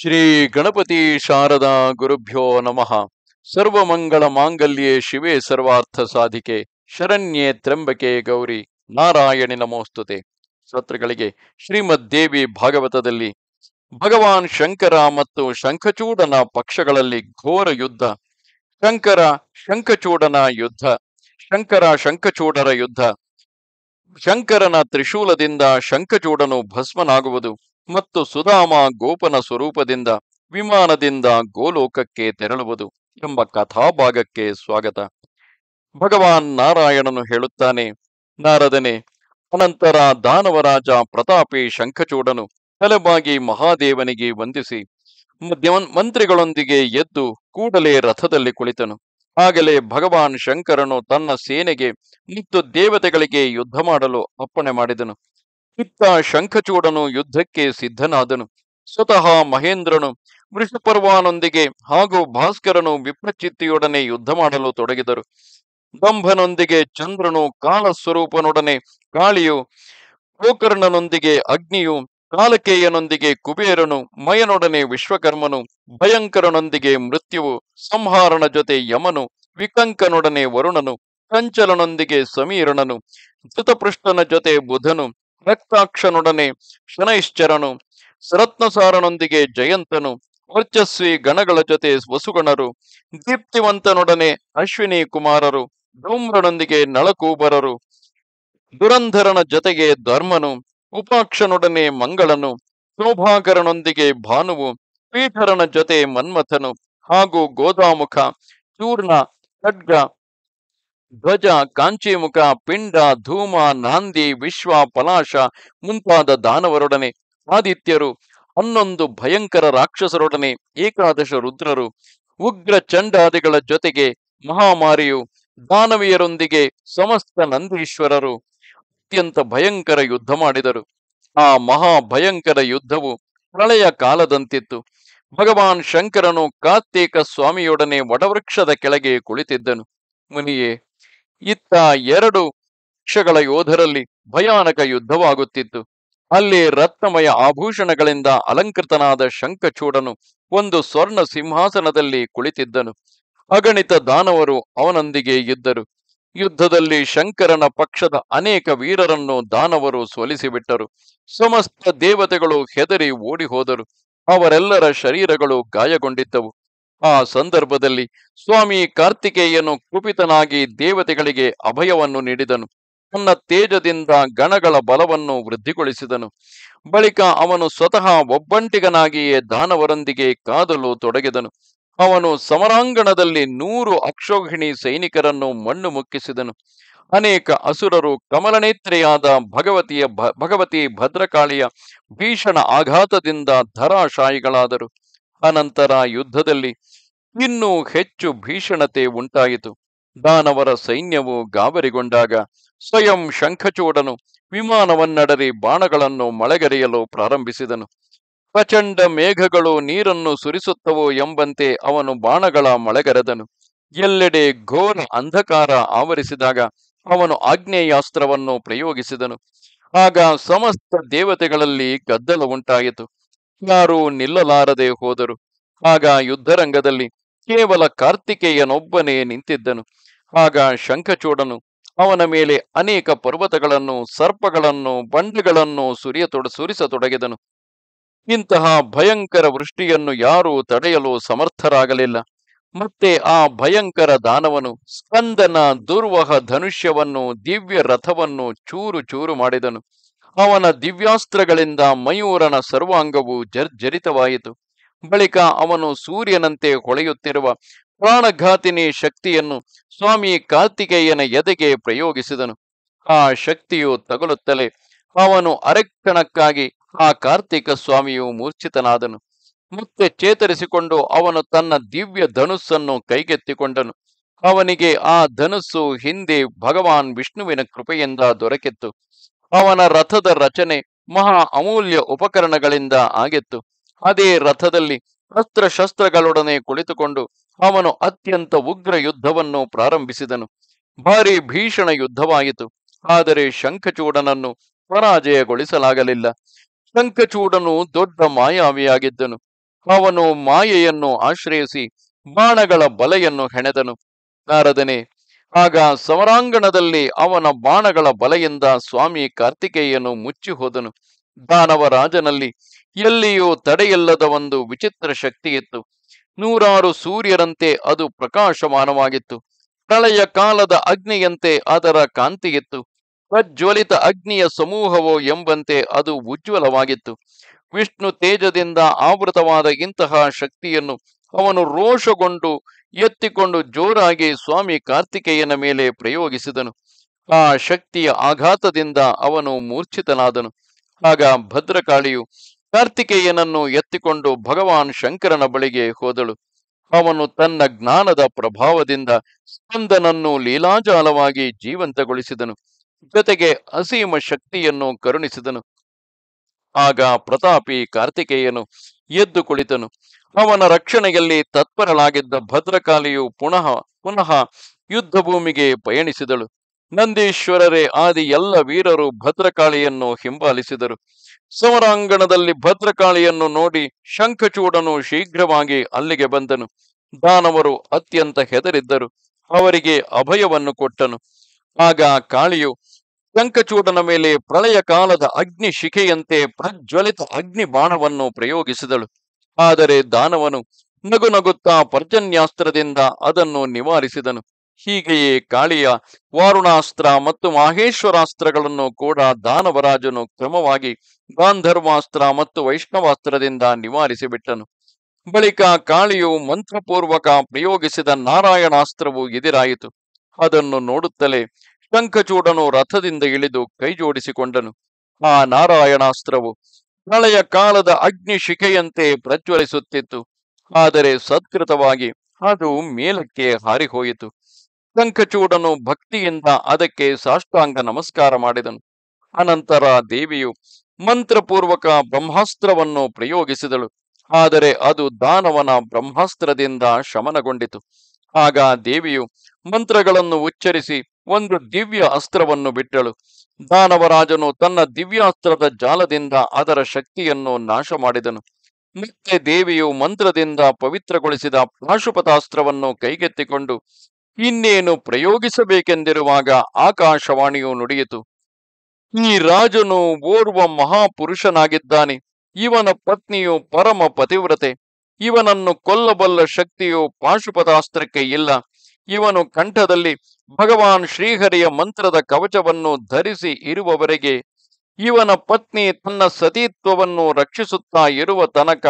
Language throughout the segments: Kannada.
ಶ್ರೀ ಗಣಪತಿ ಶಾರದಾ ಗುರುಭ್ಯೋ ನಮಃ ಸರ್ವಮಂಗಳ ಮಾಂಗಲ್ಯೆ ಶಿವೆ ಸರ್ವಾರ್ಥ ಸಾಧಿಕೆ ಶರಣ್ಯೆ ತ್ರಂಬಕೆ ಗೌರಿ ನಾರಾಯಣಿ ನಮೋಸ್ತುತೆ ಶ್ರೋತೃಗಳಿಗೆ ಶ್ರೀಮದ್ ದೇವಿ ಭಾಗವತದಲ್ಲಿ ಭಗವಾನ್ ಶಂಕರ ಮತ್ತು ಶಂಖಚೂಡನ ಪಕ್ಷಗಳಲ್ಲಿ ಘೋರ ಯುದ್ಧ ಶಂಕರ ಶಂಖಚೂಡನ ಯುದ್ಧ ಶಂಕರ ಶಂಖಚೂಡರ ಯುದ್ಧ ಶಂಕರನ ತ್ರಿಶೂಲದಿಂದ ಶಂಖಚೂಡನು ಭಸ್ಮನಾಗುವುದು ಮತ್ತು ಸುಧಾಮ ಗೋಪನ ಸ್ವರೂಪದಿಂದ ವಿಮಾನದಿಂದ ಗೋಲೋಕಕ್ಕೆ ತೆರಳುವುದು ಎಂಬ ಕಥಾಭಾಗಕ್ಕೆ ಸ್ವಾಗತ ಭಗವಾನ್ ನಾರಾಯಣನು ಹೇಳುತ್ತಾನೆ ನಾರದನೆ ಅನಂತರ ದಾನವರಾಜ ಪ್ರತಾಪಿ ಶಂಖಚೂಡನು ತಲೆಬಾಗಿ ಮಹಾದೇವನಿಗೆ ವಂದಿಸಿ ಮಂತ್ರಿಗಳೊಂದಿಗೆ ಎದ್ದು ಕೂಡಲೇ ರಥದಲ್ಲಿ ಕುಳಿತನು ಆಗಲೇ ಭಗವಾನ್ ಶಂಕರನು ತನ್ನ ಸೇನೆಗೆ ಮತ್ತು ದೇವತೆಗಳಿಗೆ ಯುದ್ಧ ಮಾಡಲು ಅಪ್ಪಣೆ ಮಾಡಿದನು ಇತ್ತ ಶಂಖಚೂಡನು ಯುದ್ಧಕ್ಕೆ ಸಿದ್ಧನಾದನು ಸ್ವತಃ ಮಹೇಂದ್ರನು ವೃಷಪರ್ವಾನೊಂದಿಗೆ ಹಾಗೂ ಭಾಸ್ಕರನು ವಿಪ್ರಚಿತ್ತಿಯೊಡನೆ ಯುದ್ಧ ಮಾಡಲು ತೊಡಗಿದರು ದಂಭನೊಂದಿಗೆ ಚಂದ್ರನು ಕಾಲಸ್ವರೂಪನೊಡನೆ ಕಾಳಿಯು ಗೋಕರ್ಣನೊಂದಿಗೆ ಅಗ್ನಿಯು ಕಾಲಕೇಯನೊಂದಿಗೆ ಕುಬೇರನು ಮಯನೊಡನೆ ವಿಶ್ವಕರ್ಮನು ಭಯಂಕರನೊಂದಿಗೆ ಮೃತ್ಯುವು ಸಂಹಾರನ ಜೊತೆ ಯಮನು ವಿಕಂಕನೊಡನೆ ವರುಣನು ಕಂಚಲನೊಂದಿಗೆ ಸಮೀರಣನು ಧೃತಪೃಷ್ಠನ ಜೊತೆ ಬುಧನು ರಕ್ತಾಕ್ಷನೊಡನೆ ಶನೈಶ್ಚರನು ಸರತ್ನಸಾರನೊಂದಿಗೆ ಜಯಂತನು ವರ್ಚಸ್ವಿ ಗಣಗಳ ಜೊತೆ ವಸುಗಣರು ದೀಪ್ತಿವಂತನೊಡನೆ ಅಶ್ವಿನಿ ಕುಮಾರರು ಧೂಮ್ರನೊಂದಿಗೆ ನಳಕೂಬರರು ದುರಂಧರನ ಜೊತೆಗೆ ಧರ್ಮನು ಉಪಾಕ್ಷನೊಡನೆ ಮಂಗಳನು ಶೋಭಾಕರನೊಂದಿಗೆ ಭಾನುವು ಪೀಠರನ ಜೊತೆ ಮನ್ಮಥನು ಹಾಗೂ ಗೋದಾಮುಖ ಚೂರ್ಣ ಖಡ್ಗ ಧ್ವಜ ಕಾಂಚಿಮುಖ ಪಿಂಡ ಧೂಮ ನಾಂದಿ ವಿಶ್ವ ಪಲಾಶ ಮುಂತಾದ ದಾನವರೊಡನೆ ಆದಿತ್ಯರು ಹನ್ನೊಂದು ಭಯಂಕರ ರಾಕ್ಷಸರೊಡನೆ ಏಕಾದಶ ರುದ್ರರು ಉಗ್ರ ಚಂಡಾದಿಗಳ ಜೊತೆಗೆ ಮಹಾಮಾರಿಯು ದಾನವೀಯರೊಂದಿಗೆ ಸಮಸ್ತ ನಂದೀಶ್ವರರು ಅತ್ಯಂತ ಭಯಂಕರ ಯುದ್ಧ ಮಾಡಿದರು ಆ ಮಹಾ ಭಯಂಕರ ಯುದ್ಧವು ಪ್ರಳಯ ಕಾಲದಂತಿತ್ತು ಭಗವಾನ್ ಶಂಕರನು ಕಾರ್ತೀಕ ಸ್ವಾಮಿಯೊಡನೆ ವಡವೃಕ್ಷದ ಕೆಳಗೆ ಕುಳಿತಿದ್ದನು ಮುನಿಯೇ ಇತ್ತ ಎರಡು ಪಕ್ಷಗಳ ಯೋಧರಲ್ಲಿ ಭಯಾನಕ ಯುದ್ಧವಾಗುತ್ತಿತ್ತು ಅಲ್ಲಿ ರತ್ನಮಯ ಆಭೂಷಣಗಳಿಂದ ಅಲಂಕೃತನಾದ ಶಂಖಚೂಡನು ಒಂದು ಸ್ವರ್ಣ ಸಿಂಹಾಸನದಲ್ಲಿ ಕುಳಿತಿದ್ದನು ಅಗಣಿತ ದಾನವರು ಅವನೊಂದಿಗೆ ಇದ್ದರು ಯುದ್ಧದಲ್ಲಿ ಶಂಕರನ ಪಕ್ಷದ ಅನೇಕ ವೀರರನ್ನು ದಾನವರು ಸೋಲಿಸಿಬಿಟ್ಟರು ಸಮಸ್ತ ದೇವತೆಗಳು ಹೆದರಿ ಓಡಿ ಅವರೆಲ್ಲರ ಶರೀರಗಳು ಗಾಯಗೊಂಡಿದ್ದವು ಆ ಸಂದರ್ಭದಲ್ಲಿ ಸ್ವಾಮಿ ಕಾರ್ತಿಕೇಯನು ಕುಪಿತನಾಗಿ ದೇವತೆಗಳಿಗೆ ಅಭಯವನ್ನು ನೀಡಿದನು ತನ್ನ ತೇಜದಿಂದ ಗಣಗಳ ಬಲವನ್ನು ವೃದ್ಧಿಗೊಳಿಸಿದನು ಬಳಿಕ ಅವನು ಸ್ವತಃ ಒಬ್ಬಂಟಿಗನಾಗಿಯೇ ದಾನವರೊಂದಿಗೆ ಕಾದಲು ತೊಡಗಿದನು ಅವನು ಸಮರಾಂಗಣದಲ್ಲಿ ನೂರು ಅಕ್ಷೋಹಿಣಿ ಸೈನಿಕರನ್ನು ಮಣ್ಣು ಮುಕ್ಕಿಸಿದನು ಅನೇಕ ಅಸುರರು ಕಮಲನೇತ್ರೆಯಾದ ಭಗವತಿಯ ಭಗವತಿ ಭದ್ರಕಾಳಿಯ ಭೀಷಣ ಆಘಾತದಿಂದ ಧರಾಶಾಯಿಗಳಾದರು ಅನಂತರ ಯುದ್ಧದಲ್ಲಿ ಇನ್ನೂ ಹೆಚ್ಚು ಭೀಷಣತೆ ಉಂಟಾಯಿತು ದಾನವರ ಸೈನ್ಯವು ಗಾಬರಿಗೊಂಡಾಗ ಸ್ವಯಂ ಶಂಖಚೂಡನು ವಿಮಾನವನ್ನಡರಿ ಬಾಣಗಳನ್ನು ಮಳೆಗರೆಯಲು ಪ್ರಾರಂಭಿಸಿದನು ಪ್ರಚಂಡ ಮೇಘಗಳು ನೀರನ್ನು ಸುರಿಸುತ್ತವೋ ಎಂಬಂತೆ ಅವನು ಬಾಣಗಳ ಮಳೆಗರೆದನು ಎಲ್ಲೆಡೆ ಘೋರ ಅಂಧಕಾರ ಆವರಿಸಿದಾಗ ಅವನು ಆಗ್ನೇಯಾಸ್ತ್ರವನ್ನು ಪ್ರಯೋಗಿಸಿದನು ಆಗ ಸಮಸ್ತ ದೇವತೆಗಳಲ್ಲಿ ಗದ್ದಲ ಉಂಟಾಯಿತು ಯಾರೂ ನಿಲ್ಲಲಾರದೆ ಹೋದರು ಆಗ ಯುದ್ಧರಂಗದಲ್ಲಿ ಕೇವಲ ಕಾರ್ತಿಕೇಯನೊಬ್ಬನೇ ನಿಂತಿದ್ದನು ಆಗ ಶಂಖಚೂಡನು ಅವನ ಮೇಲೆ ಅನೇಕ ಪರ್ವತಗಳನ್ನು ಸರ್ಪಗಳನ್ನು ಬಂಡೆಗಳನ್ನು ಸುರಿಯತೊಡ ಸುರಿಸತೊಡಗಿದನು ಇಂತಹ ಭಯಂಕರ ವೃಷ್ಟಿಯನ್ನು ಯಾರೂ ತಡೆಯಲು ಸಮರ್ಥರಾಗಲಿಲ್ಲ ಮತ್ತೆ ಆ ಭಯಂಕರ ದಾನವನು ಸ್ಕಂದನ ದುರ್ವಹ ಧನುಷ್ಯವನ್ನು ದಿವ್ಯ ರಥವನ್ನು ಚೂರು ಚೂರು ಮಾಡಿದನು ಅವನ ದಿವ್ಯಾಸ್ತ್ರಗಳಿಂದ ಮಯೂರನ ಸರ್ವಾಂಗವು ಜರ್ಜರಿತವಾಯಿತು ಬಳಿಕ ಅವನು ಸೂರ್ಯನಂತೆ ಹೊಳೆಯುತ್ತಿರುವ ಪ್ರಾಣಘಾತಿನಿ ಶಕ್ತಿಯನ್ನು ಸ್ವಾಮಿ ಕಾರ್ತಿಕೇಯನ ಎದೆಗೆ ಪ್ರಯೋಗಿಸಿದನು ಆ ಶಕ್ತಿಯು ತಗಲುತ್ತಲೇ ಅವನು ಅರೆಕ್ಷಣಕ್ಕಾಗಿ ಆ ಕಾರ್ತಿಕ ಸ್ವಾಮಿಯು ಮೂರ್ಛಿತನಾದನು ಮತ್ತೆ ಚೇತರಿಸಿಕೊಂಡು ಅವನು ತನ್ನ ದಿವ್ಯ ಧನುಸ್ಸನ್ನು ಕೈಗೆತ್ತಿಕೊಂಡನು ಅವನಿಗೆ ಆ ಧನುಸ್ಸು ಹಿಂದೆ ಭಗವಾನ್ ವಿಷ್ಣುವಿನ ಕೃಪೆಯಿಂದ ದೊರಕಿತ್ತು ಅವನ ರಥದ ರಚನೆ ಮಹಾ ಅಮೂಲ್ಯ ಉಪಕರಣಗಳಿಂದ ಆಗಿತ್ತು ಅದೇ ರಥದಲ್ಲಿ ಅಸ್ತ್ರಶಸ್ತ್ರಗಳೊಡನೆ ಕುಳಿತುಕೊಂಡು ಅವನು ಅತ್ಯಂತ ಉಗ್ರ ಯುದ್ಧವನ್ನು ಪ್ರಾರಂಭಿಸಿದನು ಭಾರಿ ಭೀಷಣ ಯುದ್ಧವಾಯಿತು ಆದರೆ ಶಂಖಚೂಡನನ್ನು ಪರಾಜಯಗೊಳಿಸಲಾಗಲಿಲ್ಲ ಶಂಖಚೂಡನು ದೊಡ್ಡ ಮಾಯಾವಿಯಾಗಿದ್ದನು ಅವನು ಮಾಯೆಯನ್ನು ಆಶ್ರಯಿಸಿ ಬಾಣಗಳ ಬಲೆಯನ್ನು ಹೆಣೆದನು ನಾರದನೆ ಆಗ ಸಮರಾಂಗಣದಲ್ಲಿ ಅವನ ಬಾಣಗಳ ಬಲೆಯಿಂದ ಸ್ವಾಮಿ ಕಾರ್ತಿಕೇಯನು ಮುಚ್ಚಿ ಹೋದನು ದಾನವ ರಾಜನಲ್ಲಿ ಎಲ್ಲಿಯೂ ತಡೆಯಲ್ಲದ ಒಂದು ವಿಚಿತ್ರ ಶಕ್ತಿಯಿತ್ತು ನೂರಾರು ಸೂರ್ಯರಂತೆ ಅದು ಪ್ರಕಾಶಮಾನವಾಗಿತ್ತು ಪ್ರಳಯ ಕಾಲದ ಅಗ್ನಿಯಂತೆ ಅದರ ಕಾಂತಿಯಿತ್ತು ಪ್ರಜ್ವಲಿತ ಅಗ್ನಿಯ ಸಮೂಹವೋ ಎಂಬಂತೆ ಅದು ಉಜ್ವಲವಾಗಿತ್ತು ವಿಷ್ಣು ತೇಜದಿಂದ ಆವೃತವಾದ ಇಂತಹ ಶಕ್ತಿಯನ್ನು ಅವನು ರೋಷಗೊಂಡು ಎತ್ತಿಕೊಂಡು ಜೋರಾಗಿ ಸ್ವಾಮಿ ಕಾರ್ತಿಕೇಯನ ಮೇಲೆ ಪ್ರಯೋಗಿಸಿದನು ಆ ಶಕ್ತಿಯ ಆಘಾತದಿಂದ ಅವನು ಮೂರ್ಛಿತನಾದನು ಆಗ ಭದ್ರಕಾಳಿಯು ಕಾರ್ತಿಕೇಯನನ್ನು ಎತ್ತಿಕೊಂಡು ಭಗವಾನ್ ಶಂಕರನ ಬಳಿಗೆ ಹೋದಳು ಅವನು ತನ್ನ ಜ್ಞಾನದ ಪ್ರಭಾವದಿಂದ ಸ್ಕಂದನನ್ನು ಲೀಲಾಜಾಲವಾಗಿ ಜೀವಂತಗೊಳಿಸಿದನು ಜೊತೆಗೆ ಅಸೀಮ ಶಕ್ತಿಯನ್ನು ಕರುಣಿಸಿದನು ಆಗ ಪ್ರತಾಪಿ ಕಾರ್ತಿಕೇಯನು ಎದ್ದು ಕುಳಿತನು ಅವನ ರಕ್ಷಣೆಯಲ್ಲಿ ತತ್ಪರಳಾಗಿದ್ದ ಭದ್ರಕಾಲಿಯು ಪುನಃ ಪುನಃ ಯುದ್ಧ ಭೂಮಿಗೆ ಪಯಣಿಸಿದಳು ನಂದೀಶ್ವರರೇ ಆದಿ ಎಲ್ಲ ವೀರರು ಭದ್ರಕಾಳಿಯನ್ನು ಹಿಂಬಾಲಿಸಿದರು ಸಮರಾಂಗಣದಲ್ಲಿ ಭದ್ರಕಾಳಿಯನ್ನು ನೋಡಿ ಶಂಖಚೂಡನು ಶೀಘ್ರವಾಗಿ ಅಲ್ಲಿಗೆ ಬಂದನು ದಾನವರು ಅತ್ಯಂತ ಹೆದರಿದ್ದರು ಅವರಿಗೆ ಅಭಯವನ್ನು ಕೊಟ್ಟನು ಆಗ ಕಾಳಿಯು ಶಂಖಚೂಡನ ಮೇಲೆ ಪ್ರಳಯ ಕಾಲದ ಅಗ್ನಿ ಶಿಖೆಯಂತೆ ಪ್ರಜ್ವಲಿತ ಅಗ್ನಿ ಬಾಣವನ್ನು ಪ್ರಯೋಗಿಸಿದಳು ಆದರೆ ದಾನವನು ನಗು ನಗುತ್ತಾ ಪರ್ಜನ್ಯಾಸ್ತ್ರದಿಂದ ಅದನ್ನು ನಿವಾರಿಸಿದನು ಹೀಗೆಯೇ ಕಾಳಿಯ ವಾರುಣಾಸ್ತ್ರ ಮತ್ತು ಮಾಹೇಶ್ವರಾಸ್ತ್ರಗಳನ್ನು ಕೂಡ ದಾನವರಾಜನು ಕ್ರಮವಾಗಿ ಗಾಂಧರ್ವಾಸ್ತ್ರ ಮತ್ತು ವೈಷ್ಣವಾಸ್ತ್ರದಿಂದ ನಿವಾರಿಸಿಬಿಟ್ಟನು ಬಳಿಕ ಕಾಳಿಯು ಮಂತ್ರಪೂರ್ವಕ ಪ್ರಯೋಗಿಸಿದ ನಾರಾಯಣಾಸ್ತ್ರವು ಎದುರಾಯಿತು ಅದನ್ನು ನೋಡುತ್ತಲೇ ಶಂಖಚೂಡನು ರಥದಿಂದ ಇಳಿದು ಕೈಜೋಡಿಸಿಕೊಂಡನು ಆ ನಾರಾಯಣಾಸ್ತ್ರವು ಪ್ರಳಯ ಕಾಲದ ಅಗ್ನಿ ಶಿಖೆಯಂತೆ ಪ್ರಜ್ವಲಿಸುತ್ತಿತ್ತು ಆದರೆ ಸತ್ಕೃತವಾಗಿ ಅದು ಮೇಲಕ್ಕೆ ಹಾರಿಹೋಯಿತು ಶಂಖಚೂಡನು ಭಕ್ತಿಯಿಂದ ಅದಕ್ಕೆ ಸಾಷ್ಟಾಂಗ ನಮಸ್ಕಾರ ಮಾಡಿದನು ಅನಂತರ ದೇವಿಯು ಮಂತ್ರಪೂರ್ವಕ ಬ್ರಹ್ಮಾಸ್ತ್ರವನ್ನು ಪ್ರಯೋಗಿಸಿದಳು ಆದರೆ ಅದು ದಾನವನ ಬ್ರಹ್ಮಾಸ್ತ್ರದಿಂದ ಶಮನಗೊಂಡಿತು ಆಗ ದೇವಿಯು ಮಂತ್ರಗಳನ್ನು ಉಚ್ಚರಿಸಿ ಒಂದು ದಿವ್ಯ ಅಸ್ತ್ರವನ್ನು ಬಿಟ್ಟಳು ದಾನವರಾಜನು ತನ್ನ ದಿವ್ಯಾಸ್ತ್ರದ ಜಾಲದಿಂದ ಅದರ ಶಕ್ತಿಯನ್ನು ನಾಶ ಮಾಡಿದನು ಮತ್ತೆ ದೇವಿಯು ಮಂತ್ರದಿಂದ ಪವಿತ್ರಗೊಳಿಸಿದ ಪ್ರಾಶುಪತಾಸ್ತ್ರವನ್ನು ಕೈಗೆತ್ತಿಕೊಂಡು ಇನ್ನೇನು ಪ್ರಯೋಗಿಸಬೇಕೆಂದಿರುವಾಗ ಆಕಾಶವಾಣಿಯು ನುಡಿಯಿತು ಈ ರಾಜನು ಓರ್ವ ಮಹಾಪುರುಷನಾಗಿದ್ದಾನೆ ಇವನ ಪತ್ನಿಯು ಪರಮ ಪತಿವ್ರತೆ ಇವನನ್ನು ಕೊಲ್ಲಬಲ್ಲ ಶಕ್ತಿಯು ಪಾಶುಪತಾಸ್ತ್ರಕ್ಕೆ ಇಲ್ಲ ಇವನು ಕಂಠದಲ್ಲಿ ಭಗವಾನ್ ಶ್ರೀಹರಿಯ ಮಂತ್ರದ ಕವಚವನ್ನು ಧರಿಸಿ ಇರುವವರೆಗೆ ಇವನ ಪತ್ನಿ ತನ್ನ ಸತೀತ್ವವನ್ನು ರಕ್ಷಿಸುತ್ತಾ ಇರುವ ತನಕ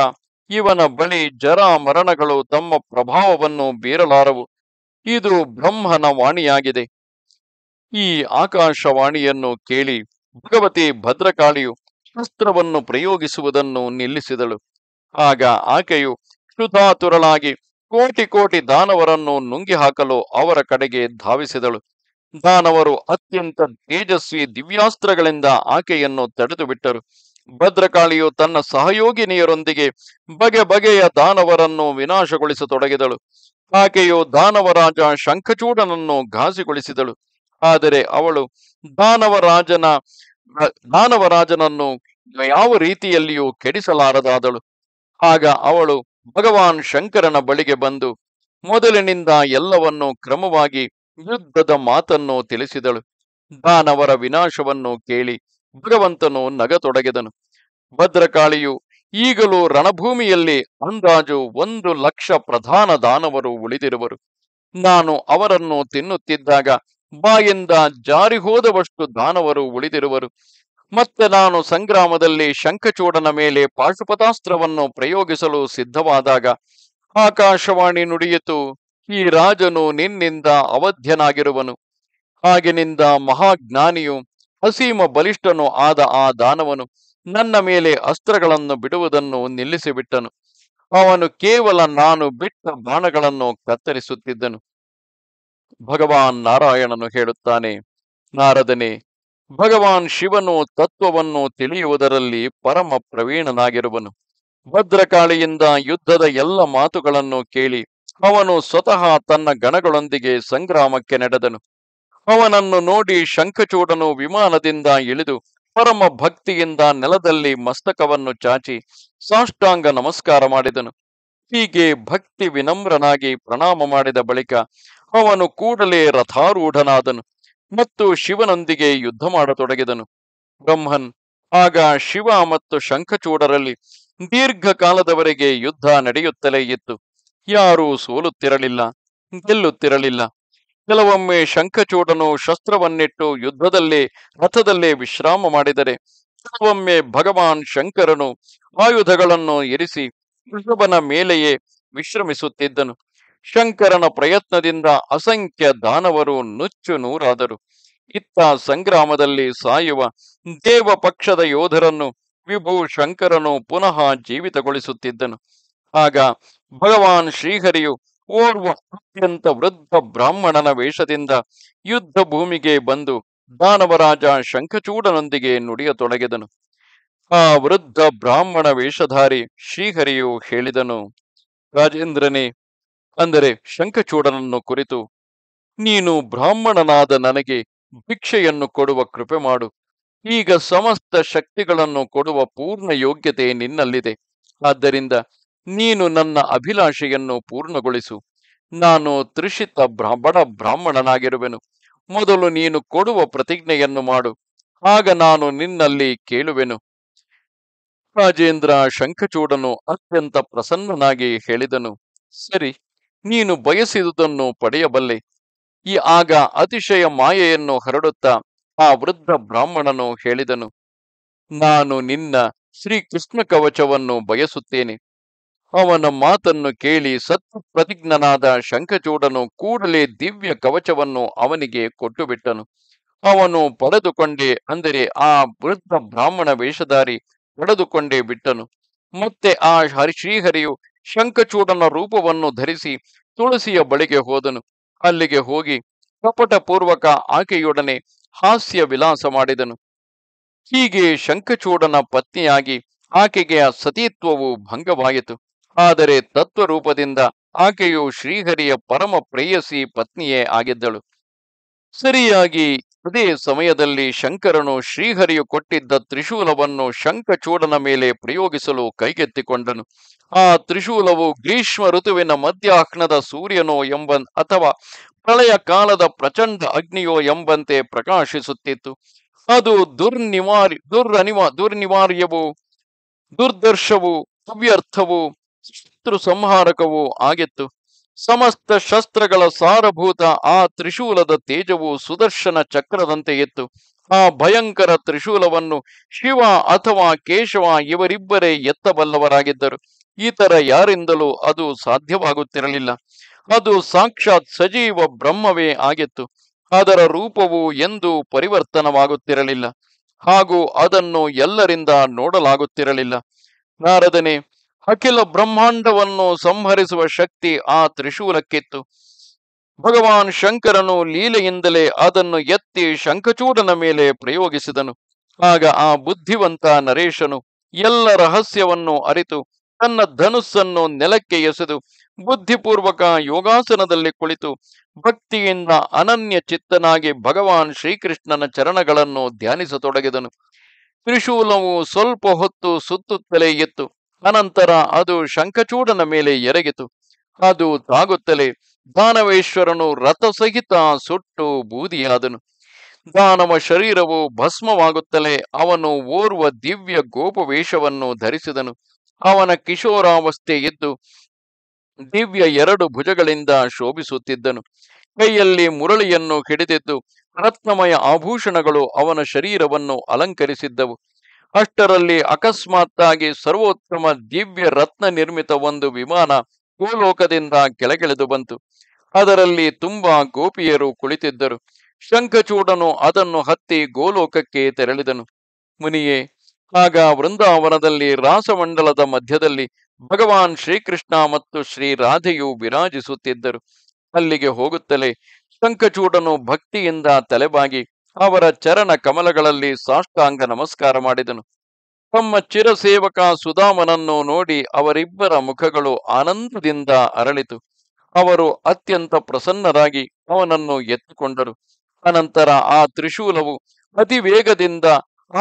ಇವನ ಬಳಿ ಜರ ಮರಣಗಳು ತಮ್ಮ ಪ್ರಭಾವವನ್ನು ಬೀರಲಾರವು ಇದು ಬ್ರಹ್ಮನ ವಾಣಿಯಾಗಿದೆ ಈ ಆಕಾಶವಾಣಿಯನ್ನು ಕೇಳಿ ಭಗವತಿ ಭದ್ರಕಾಳಿಯು ಶಸ್ತ್ರವನ್ನು ಪ್ರಯೋಗಿಸುವುದನ್ನು ನಿಲ್ಲಿಸಿದಳು ಆಗ ಆಕೆಯು ಕ್ಷುತಾತುರಳಾಗಿ ಕೋಟಿ ಕೋಟಿ ದಾನವರನ್ನು ನುಂಗಿ ಹಾಕಲು ಅವರ ಕಡೆಗೆ ಧಾವಿಸಿದಳು ದಾನವರು ಅತ್ಯಂತ ತೇಜಸ್ವಿ ದಿವ್ಯಾಸ್ತ್ರಗಳಿಂದ ಆಕೆಯನ್ನು ತಡೆದು ಬಿಟ್ಟರು ಭದ್ರಕಾಳಿಯು ತನ್ನ ಸಹಯೋಗಿನಿಯರೊಂದಿಗೆ ಬಗೆ ಬಗೆಯ ದಾನವರನ್ನು ವಿನಾಶಗೊಳಿಸತೊಡಗಿದಳು ಆಕೆಯು ದಾನವರಾಜ ಶಂಖಚೂಡನನ್ನು ಘಾಸಿಗೊಳಿಸಿದಳು ಆದರೆ ಅವಳು ದಾನವರಾಜನ ದಾನವರಾಜನನ್ನು ಯಾವ ರೀತಿಯಲ್ಲಿಯೂ ಕೆಡಿಸಲಾರದಾದಳು ಆಗ ಅವಳು ಭಗವಾನ್ ಶಂಕರನ ಬಳಿಗೆ ಬಂದು ಮೊದಲಿನಿಂದ ಎಲ್ಲವನ್ನೂ ಕ್ರಮವಾಗಿ ಯುದ್ಧದ ಮಾತನ್ನು ತಿಳಿಸಿದಳು ದಾನವರ ವಿನಾಶವನ್ನು ಕೇಳಿ ಭಗವಂತನು ನಗತೊಡಗಿದನು ಭದ್ರಕಾಳಿಯು ಈಗಲೂ ರಣಭೂಮಿಯಲ್ಲಿ ಅಂದಾಜು ಒಂದು ಲಕ್ಷ ಪ್ರಧಾನ ದಾನವರು ಉಳಿದಿರುವರು ನಾನು ಅವರನ್ನು ತಿನ್ನುತ್ತಿದ್ದಾಗ ಬಾಯಿಂದ ಜಾರಿ ಹೋದವಷ್ಟು ದಾನವರು ಉಳಿದಿರುವರು ಮತ್ತೆ ನಾನು ಸಂಗ್ರಾಮದಲ್ಲಿ ಶಂಖಚೂಡನ ಮೇಲೆ ಪಾಶುಪತಾಸ್ತ್ರವನ್ನು ಪ್ರಯೋಗಿಸಲು ಸಿದ್ಧವಾದಾಗ ಆಕಾಶವಾಣಿ ನುಡಿಯಿತು ಈ ರಾಜನು ನಿನ್ನಿಂದ ಅವಧ್ಯನಾಗಿರುವನು ಹಾಗೆನಿಂದ ಮಹಾಜ್ಞಾನಿಯು ಅಸೀಮ ಬಲಿಷ್ಠನು ಆದ ಆ ದಾನವನು ನನ್ನ ಮೇಲೆ ಅಸ್ತ್ರಗಳನ್ನು ಬಿಡುವುದನ್ನು ನಿಲ್ಲಿಸಿಬಿಟ್ಟನು ಅವನು ಕೇವಲ ನಾನು ಬಿಟ್ಟ ಬಾಣಗಳನ್ನು ಕತ್ತರಿಸುತ್ತಿದ್ದನು ಭಗವಾನ್ ನಾರಾಯಣನು ಹೇಳುತ್ತಾನೆ ನಾರದನೇ ಭಗವಾನ್ ಶಿವನು ತತ್ವವನ್ನು ತಿಳಿಯುವುದರಲ್ಲಿ ಪರಮ ಪ್ರವೀಣನಾಗಿರುವನು ಭದ್ರಕಾಳಿಯಿಂದ ಯುದ್ಧದ ಎಲ್ಲ ಮಾತುಗಳನ್ನು ಕೇಳಿ ಅವನು ಸ್ವತಃ ತನ್ನ ಗಣಗಳೊಂದಿಗೆ ಸಂಗ್ರಾಮಕ್ಕೆ ನಡೆದನು ಅವನನ್ನು ನೋಡಿ ಶಂಖಚೂಡನು ವಿಮಾನದಿಂದ ಇಳಿದು ಪರಮ ಭಕ್ತಿಯಿಂದ ನೆಲದಲ್ಲಿ ಮಸ್ತಕವನ್ನು ಚಾಚಿ ಸಾಷ್ಟಾಂಗ ನಮಸ್ಕಾರ ಮಾಡಿದನು ಹೀಗೆ ಭಕ್ತಿ ವಿನಮ್ರನಾಗಿ ಪ್ರಣಾಮ ಮಾಡಿದ ಬಳಿಕ ಅವನು ಕೂಡಲೇ ರಥಾರೂಢನಾದನು ಮತ್ತು ಶಿವನೊಂದಿಗೆ ಯುದ್ಧ ಮಾಡತೊಡಗಿದನು ಬ್ರಹ್ಮನ್ ಆಗ ಶಿವ ಮತ್ತು ಶಂಖಚೂಡರಲ್ಲಿ ದೀರ್ಘಕಾಲದವರೆಗೆ ಯುದ್ಧ ನಡೆಯುತ್ತಲೇ ಇತ್ತು ಯಾರೂ ಸೋಲುತ್ತಿರಲಿಲ್ಲ ಗೆಲ್ಲುತ್ತಿರಲಿಲ್ಲ ಕೆಲವೊಮ್ಮೆ ಶಂಖಚೂಡನು ಶಸ್ತ್ರವನ್ನಿಟ್ಟು ಯುದ್ಧದಲ್ಲೇ ರಥದಲ್ಲೇ ವಿಶ್ರಾಮ ಮಾಡಿದರೆ ಕೆಲವೊಮ್ಮೆ ಭಗವಾನ್ ಶಂಕರನು ಆಯುಧಗಳನ್ನು ಇರಿಸಿ ವೃಷಭನ ಮೇಲೆಯೇ ವಿಶ್ರಮಿಸುತ್ತಿದ್ದನು ಶಂಕರನ ಪ್ರಯತ್ನದಿಂದ ಅಸಂಖ್ಯ ದಾನವರು ನುಚ್ಚು ನೂರಾದರು ಇತ್ತ ಸಂಗ್ರಾಮದಲ್ಲಿ ಸಾಯುವ ದೇವ ಪಕ್ಷದ ಯೋಧರನ್ನು ವಿಭು ಶಂಕರನು ಪುನಃ ಜೀವಿತಗೊಳಿಸುತ್ತಿದ್ದನು ಆಗ ಭಗವಾನ್ ಶ್ರೀಹರಿಯು ಓರ್ವ ಅತ್ಯಂತ ವೃದ್ಧ ಬ್ರಾಹ್ಮಣನ ವೇಷದಿಂದ ಯುದ್ಧ ಭೂಮಿಗೆ ಬಂದು ದಾನವರಾಜ ಶಂಖಚೂಡನೊಂದಿಗೆ ನುಡಿಯತೊಡಗಿದನು ಆ ವೃದ್ಧ ಬ್ರಾಹ್ಮಣ ವೇಷಧಾರಿ ಶ್ರೀಹರಿಯು ಹೇಳಿದನು ರಾಜೇಂದ್ರನೇ ಅಂದರೆ ಶಂಖಚೂಡನನ್ನು ಕುರಿತು ನೀನು ಬ್ರಾಹ್ಮಣನಾದ ನನಗೆ ಭಿಕ್ಷೆಯನ್ನು ಕೊಡುವ ಕೃಪೆ ಮಾಡು ಈಗ ಸಮಸ್ತ ಶಕ್ತಿಗಳನ್ನು ಕೊಡುವ ಪೂರ್ಣ ಯೋಗ್ಯತೆ ನಿನ್ನಲ್ಲಿದೆ ಆದ್ದರಿಂದ ನೀನು ನನ್ನ ಅಭಿಲಾಷೆಯನ್ನು ಪೂರ್ಣಗೊಳಿಸು ನಾನು ತ್ರಿಷಿತ ಬಡ ಬ್ರಾಹ್ಮಣನಾಗಿರುವೆನು ಮೊದಲು ನೀನು ಕೊಡುವ ಪ್ರತಿಜ್ಞೆಯನ್ನು ಮಾಡು ಆಗ ನಾನು ನಿನ್ನಲ್ಲಿ ಕೇಳುವೆನು ರಾಜೇಂದ್ರ ಶಂಖಚೂಡನು ಅತ್ಯಂತ ಪ್ರಸನ್ನನಾಗಿ ಹೇಳಿದನು ಸರಿ ನೀನು ಬಯಸಿದುದನ್ನು ಪಡೆಯಬಲ್ಲೆ ಈ ಆಗ ಅತಿಶಯ ಮಾಯೆಯನ್ನು ಹರಡುತ್ತಾ ಆ ವೃದ್ಧ ಬ್ರಾಹ್ಮಣನು ಹೇಳಿದನು ನಾನು ನಿನ್ನ ಶ್ರೀಕೃಷ್ಣ ಕವಚವನ್ನು ಬಯಸುತ್ತೇನೆ ಅವನ ಮಾತನ್ನು ಕೇಳಿ ಸತ್ತು ಪ್ರತಿಜ್ಞನಾದ ಕೂಡಲೇ ದಿವ್ಯ ಕವಚವನ್ನು ಅವನಿಗೆ ಕೊಟ್ಟು ಬಿಟ್ಟನು ಅವನು ಪಡೆದುಕೊಂಡೇ ಅಂದರೆ ಆ ವೃದ್ಧ ಬ್ರಾಹ್ಮಣ ವೇಷಧಾರಿ ಪಡೆದುಕೊಂಡೇ ಬಿಟ್ಟನು ಮತ್ತೆ ಆ ಹರಿ ಶ್ರೀಹರಿಯು ಶಂಖಚೂಡನ ರೂಪವನ್ನು ಧರಿಸಿ ತುಳಸಿಯ ಬಳಿಗೆ ಹೋದನು ಅಲ್ಲಿಗೆ ಹೋಗಿ ಕಪಟಪೂರ್ವಕ ಆಕೆಯೊಡನೆ ಹಾಸ್ಯ ವಿಲಾಸ ಮಾಡಿದನು ಹೀಗೆ ಶಂಖಚೂಡನ ಪತ್ನಿಯಾಗಿ ಆಕೆಗೆ ಆ ಸತೀತ್ವವು ಭಂಗವಾಯಿತು ಆದರೆ ತತ್ವರೂಪದಿಂದ ಆಕೆಯು ಶ್ರೀಹರಿಯ ಪರಮ ಪ್ರೇಯಸಿ ಪತ್ನಿಯೇ ಆಗಿದ್ದಳು ಸರಿಯಾಗಿ ಅದೇ ಸಮಯದಲ್ಲಿ ಶಂಕರನು ಶ್ರೀಹರಿಯು ಕೊಟ್ಟಿದ್ದ ತ್ರಿಶೂಲವನ್ನು ಶಂಕಚೂಡನ ಮೇಲೆ ಪ್ರಯೋಗಿಸಲು ಕೈಗೆತ್ತಿಕೊಂಡನು ಆ ತ್ರಿಶೂಲವು ಗ್ರೀಷ್ಮ ಋತುವಿನ ಮಧ್ಯಾಹ್ನದ ಸೂರ್ಯನೋ ಎಂಬ ಅಥವಾ ಪ್ರಳಯ ಕಾಲದ ಪ್ರಚಂಡ ಅಗ್ನಿಯೋ ಎಂಬಂತೆ ಪ್ರಕಾಶಿಸುತ್ತಿತ್ತು ಅದು ದುರ್ನಿವಾರಿ ದುರ್ನಿವಾ ದುರ್ನಿವಾರ್ಯವು ದುರ್ದರ್ಶವು ಅವ್ಯರ್ಥವು ಶತ್ರು ಸಂಹಾರಕವೂ ಆಗಿತ್ತು ಸಮಸ್ತ ಶಸ್ತ್ರಗಳ ಸಾರಭೂತ ಆ ತ್ರಿಶೂಲದ ತೇಜವು ಸುದರ್ಶನ ಚಕ್ರದಂತೆ ಇತ್ತು ಆ ಭಯಂಕರ ತ್ರಿಶೂಲವನ್ನು ಶಿವ ಅಥವಾ ಕೇಶವ ಇವರಿಬ್ಬರೇ ಎತ್ತಬಲ್ಲವರಾಗಿದ್ದರು ಈತರ ಯಾರಿಂದಲೂ ಅದು ಸಾಧ್ಯವಾಗುತ್ತಿರಲಿಲ್ಲ ಅದು ಸಾಕ್ಷಾತ್ ಸಜೀವ ಬ್ರಹ್ಮವೇ ಆಗಿತ್ತು ಅದರ ರೂಪವು ಎಂದೂ ಪರಿವರ್ತನವಾಗುತ್ತಿರಲಿಲ್ಲ ಹಾಗೂ ಅದನ್ನು ಎಲ್ಲರಿಂದ ನೋಡಲಾಗುತ್ತಿರಲಿಲ್ಲ ನಾರದನೆ ಅಖಿಲ ಬ್ರಹ್ಮಾಂಡವನ್ನು ಸಂಹರಿಸುವ ಶಕ್ತಿ ಆ ತ್ರಿಶೂಲಕ್ಕಿತ್ತು ಭಗವಾನ್ ಶಂಕರನು ಲೀಲೆಯಿಂದಲೇ ಅದನ್ನು ಎತ್ತಿ ಶಂಖಚೂಡನ ಮೇಲೆ ಪ್ರಯೋಗಿಸಿದನು ಆಗ ಆ ಬುದ್ಧಿವಂತ ನರೇಶನು ಎಲ್ಲ ರಹಸ್ಯವನ್ನು ಅರಿತು ತನ್ನ ಧನುಸ್ಸನ್ನು ನೆಲಕ್ಕೆ ಎಸೆದು ಬುದ್ಧಿಪೂರ್ವಕ ಯೋಗಾಸನದಲ್ಲಿ ಕುಳಿತು ಭಕ್ತಿಯಿಂದ ಅನನ್ಯ ಚಿತ್ತನಾಗಿ ಭಗವಾನ್ ಶ್ರೀಕೃಷ್ಣನ ಚರಣಗಳನ್ನು ಧ್ಯಾನಿಸತೊಡಗಿದನು ತ್ರಿಶೂಲವು ಸ್ವಲ್ಪ ಹೊತ್ತು ಸುತ್ತುತ್ತಲೇ ಇತ್ತು ಅನಂತರ ಅದು ಶಂಖಚೂಡನ ಮೇಲೆ ಎರಗಿತು ಅದು ತಾಗುತ್ತಲೇ ದಾನವೇಶ್ವರನು ರಥಸಹಿತ ಸುಟ್ಟು ಬೂದಿಯಾದನು ದಾನವ ಶರೀರವು ಭಸ್ಮವಾಗುತ್ತಲೇ ಅವನು ಓರ್ವ ದಿವ್ಯ ಗೋಪವೇಷವನ್ನು ಧರಿಸಿದನು ಅವನ ಕಿಶೋರಾವಸ್ಥೆ ಎದ್ದು ದಿವ್ಯ ಎರಡು ಭುಜಗಳಿಂದ ಶೋಭಿಸುತ್ತಿದ್ದನು ಕೈಯಲ್ಲಿ ಮುರಳಿಯನ್ನು ಹಿಡಿದಿದ್ದು ರತ್ನಮಯ ಆಭೂಷಣಗಳು ಅವನ ಶರೀರವನ್ನು ಅಲಂಕರಿಸಿದ್ದವು ಅಷ್ಟರಲ್ಲಿ ಅಕಸ್ಮಾತ್ತಾಗಿ ಸರ್ವೋತ್ತಮ ದಿವ್ಯ ರತ್ನ ನಿರ್ಮಿತ ಒಂದು ವಿಮಾನ ಗೋಲೋಕದಿಂದ ಕೆಳಗಿಳಿದು ಬಂತು ಅದರಲ್ಲಿ ತುಂಬಾ ಗೋಪಿಯರು ಕುಳಿತಿದ್ದರು ಶಂಖಚೂಡನು ಅದನ್ನು ಹತ್ತಿ ಗೋಲೋಕಕ್ಕೆ ತೆರಳಿದನು ಮುನಿಯೇ ಆಗ ವೃಂದಾವನದಲ್ಲಿ ರಾಸಮಂಡಲದ ಮಧ್ಯದಲ್ಲಿ ಭಗವಾನ್ ಶ್ರೀಕೃಷ್ಣ ಮತ್ತು ಶ್ರೀ ರಾಧೆಯು ವಿರಾಜಿಸುತ್ತಿದ್ದರು ಅಲ್ಲಿಗೆ ಹೋಗುತ್ತಲೇ ಶಂಖಚೂಡನು ಭಕ್ತಿಯಿಂದ ತಲೆಬಾಗಿ ಅವರ ಚರಣ ಕಮಲಗಳಲ್ಲಿ ಸಾಷ್ಟಾಂಗ ನಮಸ್ಕಾರ ಮಾಡಿದನು ತಮ್ಮ ಚಿರಸೇವಕ ಸುಧಾಮನನ್ನು ನೋಡಿ ಅವರಿಬ್ಬರ ಮುಖಗಳು ಆನಂದದಿಂದ ಅರಳಿತು ಅವರು ಅತ್ಯಂತ ಪ್ರಸನ್ನರಾಗಿ ಅವನನ್ನು ಎತ್ತುಕೊಂಡರು ಅನಂತರ ಆ ತ್ರಿಶೂಲವು ಅತಿ ವೇಗದಿಂದ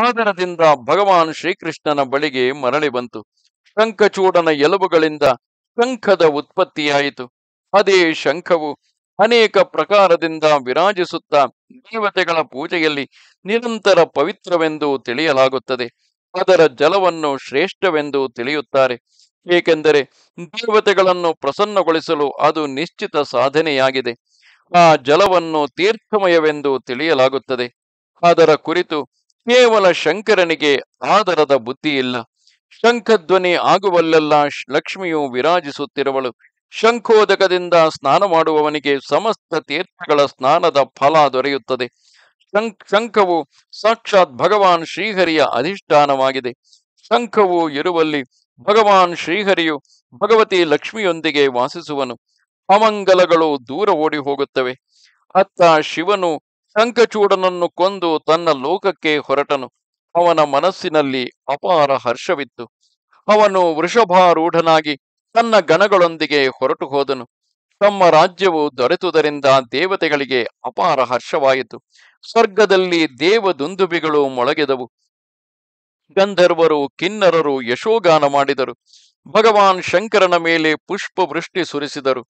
ಆದರದಿಂದ ಭಗವಾನ್ ಶ್ರೀಕೃಷ್ಣನ ಬಳಿಗೆ ಮರಳಿ ಬಂತು ಶಂಖಚೂಡನ ಎಲುಬುಗಳಿಂದ ಶಂಖದ ಉತ್ಪತ್ತಿಯಾಯಿತು ಅದೇ ಶಂಖವು ಅನೇಕ ಪ್ರಕಾರದಿಂದ ವಿರಾಜಿಸುತ್ತಾ ದೇವತೆಗಳ ಪೂಜೆಯಲ್ಲಿ ನಿರಂತರ ಪವಿತ್ರವೆಂದು ತಿಳಿಯಲಾಗುತ್ತದೆ ಅದರ ಜಲವನ್ನು ಶ್ರೇಷ್ಠವೆಂದು ತಿಳಿಯುತ್ತಾರೆ ಏಕೆಂದರೆ ದೇವತೆಗಳನ್ನು ಪ್ರಸನ್ನಗೊಳಿಸಲು ಅದು ನಿಶ್ಚಿತ ಸಾಧನೆಯಾಗಿದೆ ಆ ಜಲವನ್ನು ತೀರ್ಥಮಯವೆಂದು ತಿಳಿಯಲಾಗುತ್ತದೆ ಅದರ ಕುರಿತು ಕೇವಲ ಶಂಕರನಿಗೆ ಆದರದ ಇಲ್ಲ ಶಂಖಧ್ವನಿ ಆಗುವಲ್ಲೆಲ್ಲ ಲಕ್ಷ್ಮಿಯು ವಿರಾಜಿಸುತ್ತಿರುವಳು ಶಂಖೋದಕದಿಂದ ಸ್ನಾನ ಮಾಡುವವನಿಗೆ ಸಮಸ್ತ ತೀರ್ಥಗಳ ಸ್ನಾನದ ಫಲ ದೊರೆಯುತ್ತದೆ ಶಂಖವು ಸಾಕ್ಷಾತ್ ಭಗವಾನ್ ಶ್ರೀಹರಿಯ ಅಧಿಷ್ಠಾನವಾಗಿದೆ ಶಂಖವು ಇರುವಲ್ಲಿ ಭಗವಾನ್ ಶ್ರೀಹರಿಯು ಭಗವತಿ ಲಕ್ಷ್ಮಿಯೊಂದಿಗೆ ವಾಸಿಸುವನು ಅಮಂಗಲಗಳು ದೂರ ಓಡಿ ಹೋಗುತ್ತವೆ ಅತ್ತ ಶಿವನು ಶಂಖಚೂಡನನ್ನು ಕೊಂದು ತನ್ನ ಲೋಕಕ್ಕೆ ಹೊರಟನು ಅವನ ಮನಸ್ಸಿನಲ್ಲಿ ಅಪಾರ ಹರ್ಷವಿತ್ತು ಅವನು ವೃಷಭಾರೂಢನಾಗಿ ತನ್ನ ಗಣಗಳೊಂದಿಗೆ ಹೊರಟು ಹೋದನು ತಮ್ಮ ರಾಜ್ಯವು ದೊರೆತುದರಿಂದ ದೇವತೆಗಳಿಗೆ ಅಪಾರ ಹರ್ಷವಾಯಿತು ಸ್ವರ್ಗದಲ್ಲಿ ದುಂದುಬಿಗಳು ಮೊಳಗೆದವು ಗಂಧರ್ವರು ಕಿನ್ನರರು ಯಶೋಗಾನ ಮಾಡಿದರು ಭಗವಾನ್ ಶಂಕರನ ಮೇಲೆ ಪುಷ್ಪವೃಷ್ಟಿ ಸುರಿಸಿದರು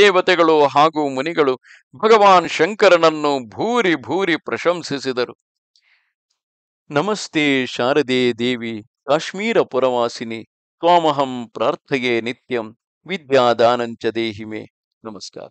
ದೇವತೆಗಳು ಹಾಗೂ ಮುನಿಗಳು ಭಗವಾನ್ ಶಂಕರನನ್ನು ಭೂರಿ ಭೂರಿ ಪ್ರಶಂಸಿಸಿದರು ನಮಸ್ತೆ ಶಾರದೆ ದೇವಿ ಕಾಶ್ಮೀರ ಪುರವಾಸಿನಿ ತ್ವಾಮಹಂ ಪ್ರಾರ್ಥಯೇ ನಿತ್ಯಂ ವಿದ್ಯಾದಾನಂಚ ಮೇ ನಮಸ್ಕಾರ